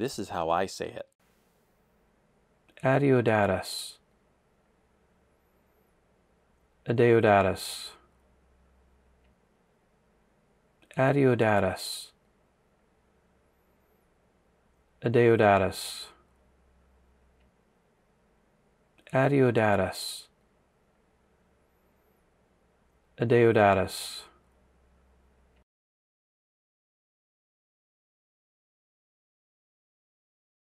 This is how I say it. Adiodatus. Adeodatus. Adiodatus. Adeodatus. Adiodatus. Adeodatus.